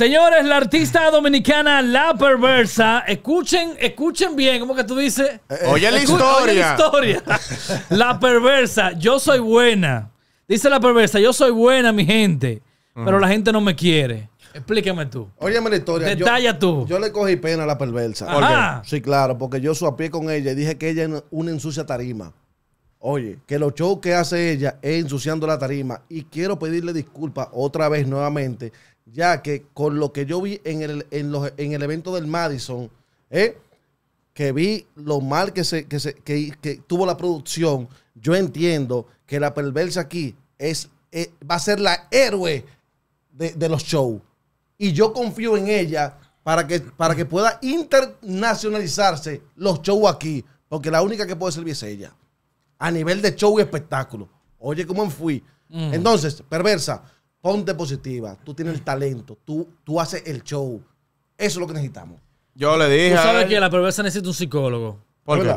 Señores, la artista dominicana La Perversa, escuchen, escuchen bien, ¿cómo que tú dices? Eh, eh, oye la historia. la historia. La Perversa, yo soy buena. Dice La Perversa, yo soy buena, mi gente, pero la gente no me quiere. Explíqueme tú. Oye, la historia. Detalla tú. Yo le cogí pena a La Perversa. Ajá. Sí, claro, porque yo suapié con ella y dije que ella es una ensucia tarima. Oye, que los shows que hace ella es ensuciando la tarima. Y quiero pedirle disculpas otra vez nuevamente ya que con lo que yo vi en el, en el evento del Madison, ¿eh? que vi lo mal que, se, que, tuvo la producción, yo entiendo que la perversa aquí es, eh, va a ser la héroe de, los shows. Y yo confío en ella para que, para que pueda internacionalizarse los shows aquí, porque la única que puede servir es ella. A nivel de show y espectáculo. Oye, ¿cómo fui? Mm. Entonces, perversa, ponte positiva, tú tienes el talento, tú, tú haces el show. Eso es lo que necesitamos. Yo le dije. Tú sabes que la perversa necesita un psicólogo. ¿Por qué?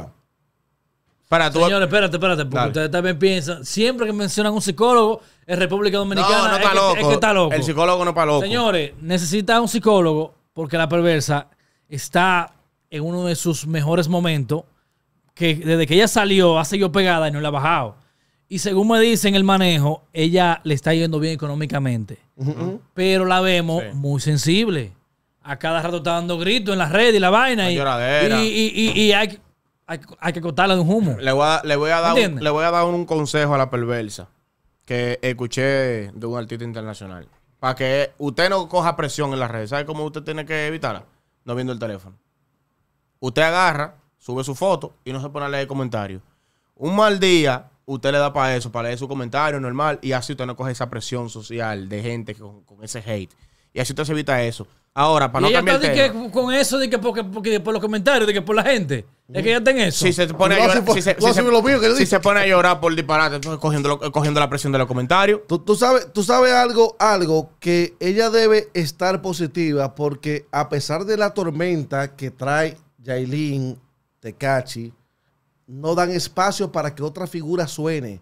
Para tú. Señores, espérate, espérate, porque ustedes también piensan, siempre que mencionan un psicólogo en República Dominicana, es, está loco. El psicólogo no está loco. Señores, necesita un psicólogo porque la perversa está en uno de sus mejores momentos, que desde que ella salió ha seguido pegada y no la ha bajado. Y según me dicen el manejo, ella le está yendo bien económicamente. Pero la vemos muy sensible. A cada rato está dando gritos en las redes y la vaina. Y, hay, que cortarla de un humo. Le voy a, dar, un, le voy a dar un consejo a la perversa que escuché de un artista internacional. Para que usted no coja presión en las redes. ¿Sabe cómo usted tiene que evitarla? No viendo el teléfono. Usted agarra, sube su foto y no se pone a leer comentarios. Un mal día, usted le da para eso, para leer su comentario normal y así usted no coge esa presión social de gente con, ese hate. Y así usted se evita eso. Ahora, para no cambiar Que, con eso de que porque, por los comentarios, de que por la gente. Es que ya está en eso. Si se pone a llorar, si se, pone a llorar por disparate, entonces cogiendo, la presión de los comentarios. Tú, sabes, tú sabes algo, algo que ella debe estar positiva porque a pesar de la tormenta que trae Yailin, Tecachi, no dan espacio para que otra figura suene.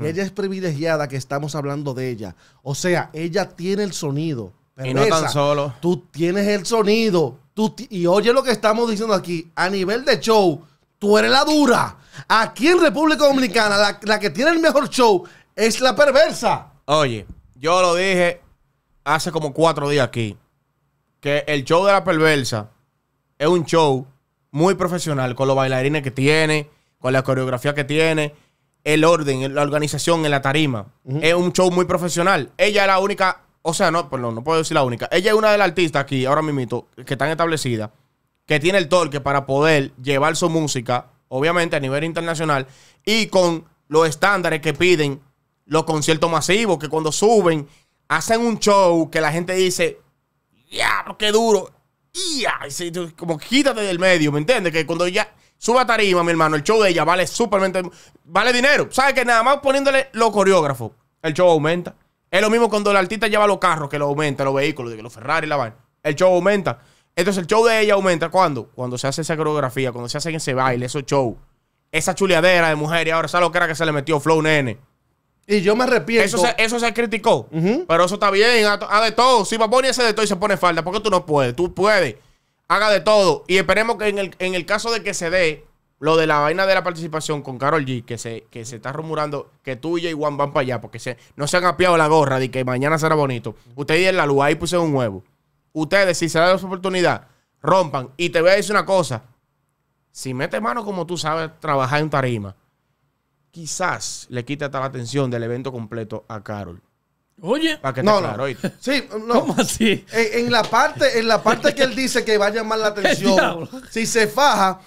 Y ella es privilegiada que estamos hablando de ella. O sea, ella tiene el sonido. Pero y no tan solo. Tú tienes el sonido. Tú y oye lo que estamos diciendo aquí. A nivel de show, tú eres la dura. Aquí en República Dominicana, la, la que tiene el mejor show es la perversa. Oye, yo lo dije hace como cuatro días aquí. Que el show de la perversa es un show muy profesional con los bailarines que tiene con la coreografía que tiene, el orden, la organización en la tarima. Es un show muy profesional. Ella es la única, o sea, pues no, no puedo decir la única. Ella es una de las artistas aquí, ahora mismo, que están establecidas, que tiene el torque para poder llevar su música, obviamente a nivel internacional, y con los estándares que piden los conciertos masivos, que cuando suben, hacen un show que la gente dice, ya, qué duro. Ya, como quítate del medio, ¿me entiendes? Que cuando ya Sube tarima, mi hermano. El show de ella vale supermente. Vale dinero. ¿Sabes que nada más poniéndole los coreógrafos, el show aumenta? Es lo mismo cuando el artista lleva los carros que lo aumenta, los vehículos, los Ferrari, la vaina. El show aumenta. Entonces el show de ella aumenta cuando? Cuando se hace esa coreografía, cuando se hace ese baile, esos show, Esa chuleadera de mujer y ahora esa lo que se le metió Flow Nene. Y yo me arrepiento. Eso se, eso criticó. Pero eso está bien. A, de todo. Si va a ponerse de todo y se pone falda, ¿por qué tú no puedes? Tú puedes haga de todo. Y esperemos que en el, caso de que se dé lo de la vaina de la participación con Carol G, que se, que se está rumorando que tú y Juan van para allá, porque se, no se han apiado la gorra de que mañana será bonito. Ustedes en la luz, ahí puse un huevo. Ustedes, si se da oportunidad, rompan. Y te voy a decir una cosa. Si mete mano como tú sabes trabajar en tarima, quizás le quite hasta la atención del evento completo a Carol. Oye. Para no, no. Sí, no. ¿Cómo así? En, la parte, en la parte que él dice que va a llamar la atención, si se faja,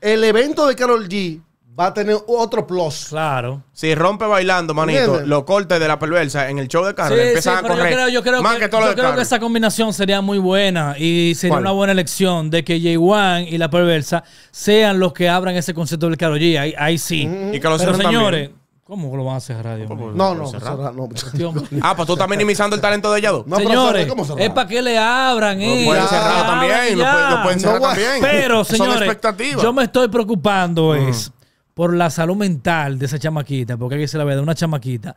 el evento de Carol G va a tener otro plus. Claro. Si rompe bailando, manito, los cortes de la perversa en el show de Carol empiezan a correr. Yo creo, que, yo creo que, esa combinación sería muy buena y sería una buena elección de que j Wan y la perversa sean los que abran ese concepto del Carol G. Ahí, sí. Y Pero, señores, ¿Cómo lo van a cerrar? Dios No, no, no. Ah, pues tú estás minimizando el talento de ella, No, señores, es para que le abran. Eh? Lo pueden cerrar también. Lo, también. Pero, señores, yo me estoy preocupando mm. es por la salud mental de esa chamaquita, porque hay que ser la verdad, una chamaquita,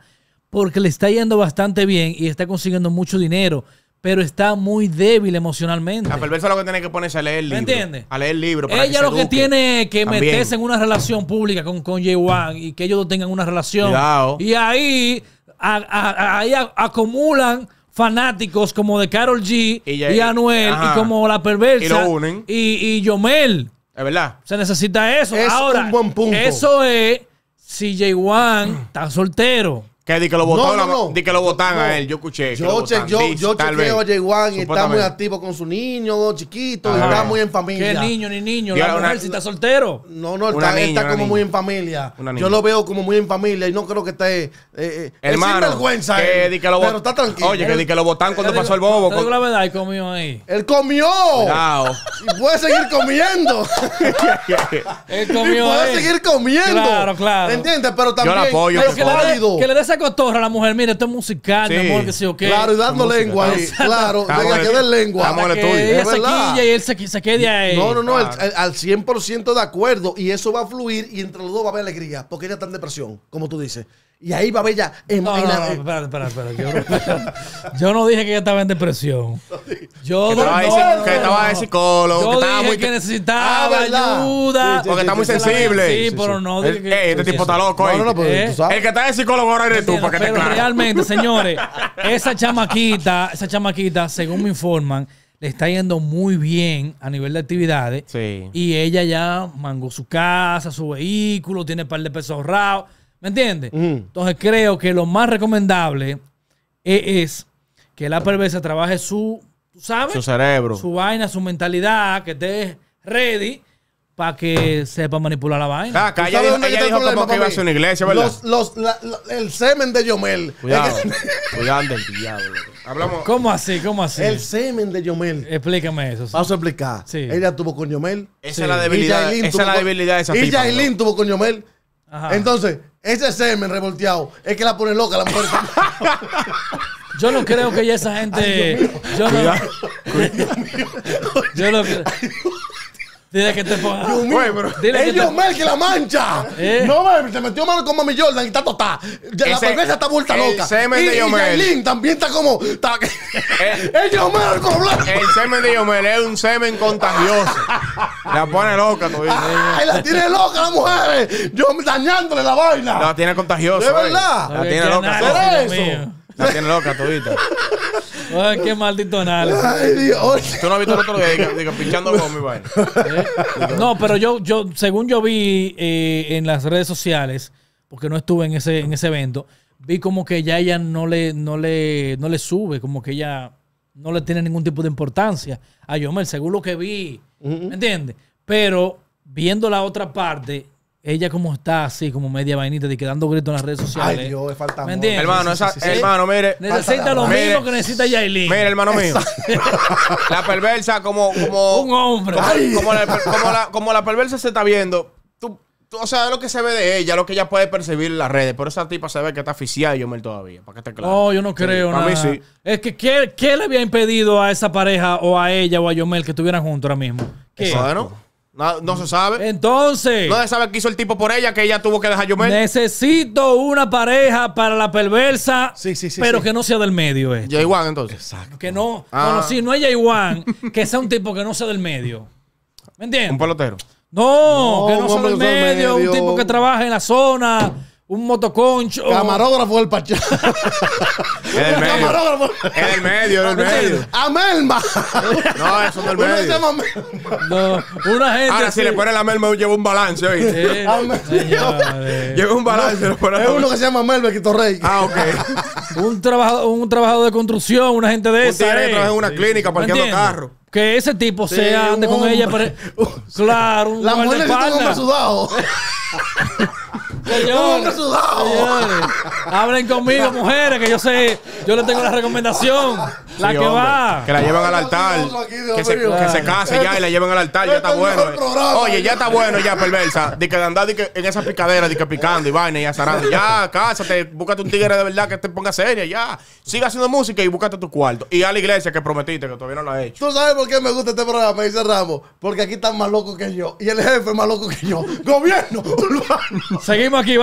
porque le está yendo bastante bien y está consiguiendo mucho dinero pero está muy débil emocionalmente. La perversa lo que tiene que ponerse a leer el libro. ¿Me entiendes? A leer el libro. Ella lo que tiene que meterse en una relación pública con, con Jay Wan y que ellos tengan una relación. Y ahí, acumulan fanáticos como de Carol G y, Anuel y como la perversa. Y lo unen. Y, Yomel. Es verdad. Se necesita eso. Ahora, Eso es si Jay Wan está soltero. Que di que lo votaron, no, Di que lo votan a él, yo escuché. Yo, yo, yo chequeo a Jay Wan y está muy activo con su niño chiquito, y está muy en familia. ¿Qué niño ni niño? La mujer si está soltero. No, no, está, como muy en familia. Yo lo veo como muy en familia y no creo que esté. Eh, eh Hermano, vergüenza. Que que lo pero está tranquilo. Oye, que di que lo votaron cuando pasó el bobo. Te la verdad, él comió ahí. ¡Él comió! Cuidado. Y puede seguir comiendo. él comió. Y puede seguir comiendo. Claro, claro. ¿Entiendes? Pero también. Yo lo apoyo. Que le cotorra la mujer, mire, esto es musical, mi amor, que Claro, y dando lengua Claro, venga, que den lengua. ella se y él se, quede ahí. No, no, no, al 100% de acuerdo. Y eso va a fluir y entre los dos va a haber alegría. Porque ella está en depresión, como tú dices. Y ahí va a ya. En, no, no, no, eh. Yo, no dije que ella estaba en depresión. Yo no, que estaba de psicólogo. Yo que estaba muy que necesitaba ah, ayuda. porque está muy sensible. Sí, pero no eh, eh, este tipo está loco. No, no, El que está de psicólogo ahora eres tú, para que te claro. Realmente, señores, esa chamaquita, esa chamaquita, según me informan, le está yendo muy bien a nivel de actividades. Y ella ya mangó su casa, su vehículo, tiene un par de pesos ahorrados. ¿Me entiendes? Entonces creo que lo más recomendable e-, es, que la perversa trabaje su, ¿tú ¿sabes? Su cerebro. Su vaina, su mentalidad, que esté ready para que sepa manipular la vaina. Acá, ella, dijo, como que iba a ser una iglesia, ¿verdad? Los, los, el semen de Yomel. Cuidado, cuidado del diablo. Hablamos. ¿Cómo así? ¿Cómo así? El semen de Yomel. Explícame eso. Vamos a explicar. Sí. Ella tuvo con Yomel. Esa es la debilidad. Esa es la debilidad de esa Y Yailin tuvo con Yomel. Entonces, ese semen revolteado es que la pone loca la mujer. Yo no creo que ya esa gente. Yo no. Yo no Dile que te ponga. Ellos mel que la mancha. ¿Eh? No No, se metió mano con Mami Jordan y está De tota. La cerveza está vuelta loca. El semen y, de Yomel. también está como. Está, eh. es Yomel El semen de Yomel es un semen contagioso. la pone loca todavía. Ay, la tiene loca la mujer. Eh. Yo dañándole la vaina. La tiene contagiosa. De verdad. La tiene loca. eso? La tiene loca todita. Ay, qué maldito Ay, Dios. Tú no has visto el otro día, digo, pinchando con mi vaina. Eh, no, pero yo, yo, según yo vi eh, en las redes sociales, porque no estuve en ese, en ese evento, vi como que ya ella no le, no le, no le sube, como que ella no le tiene ningún tipo de importancia a Yomel, según lo que vi. ¿Me entiendes? Pero viendo la otra parte, ella como está así, como media vainita, de que dando gritos en las redes sociales. Ay, Dios, falta hermano, esa, hermano, mire. Necesita lo mismo que necesita Yailin. Mire, hermano mío. la perversa como... como Un hombre. Como, la, como, la, perversa se está viendo, tú, o sea, lo que se ve de ella, lo que ella puede percibir en las redes. Pero esa tipa se ve que está oficiada a Yomel todavía, para que esté claro. No, yo no creo nada. A mí sí. Es que, ¿qué, le había impedido a esa pareja o a ella o a Yomel que estuvieran juntos ahora mismo? ¿Qué? No, no, se sabe. Entonces. No se sabe qué hizo el tipo por ella, que ella tuvo que dejar yo Necesito una pareja para la perversa. Sí, sí, sí, pero que no sea del medio. Este. Jay entonces. Exacto. Que no. Bueno, ah. si no es Jay Wan, que sea un tipo que no sea del medio. ¿Me entiendes? Un pelotero. No, que no sea del medio, medio, un tipo que trabaje en la zona un motoconcho. Oh. Camarógrafo del Pachá. el medio. Camarógrafo. En el medio, en el medio. Amelma. No, eso no es el medio. Uno se llama Amelma. No, una gente. Ahora, si le pones la Melma, lleva un balance, hoy Sí, lleva un balance. No, es uno que se llama Melma rey Ah, ok. un, trabajador, un trabajador de construcción, una gente de esa. Un eh. trabaja en una clínica parqueando carros. Que ese tipo sea ande con ella. Pero, claro, un La mujer de Un sudado. Señores, señores, hablen conmigo, mujeres, que yo sé, yo les tengo la recomendación. La que va. Que la lleven al altar. Que se, case ya y la lleven al altar. Ya está bueno. Eh. Oye, ya está bueno, ya perversa. De que de andar en esa picadera, de que picando y vaina y azarando. Ya, cásate, búscate un tigre de verdad que te ponga seria. Ya, siga haciendo música y búscate tu cuarto. Y a la iglesia que prometiste, que todavía no lo has hecho. ¿Tú sabes por qué me gusta este programa? Dice Ramos. Porque aquí están más locos que yo. Y el jefe es más loco que yo. Gobierno Seguimos seguimos aquí.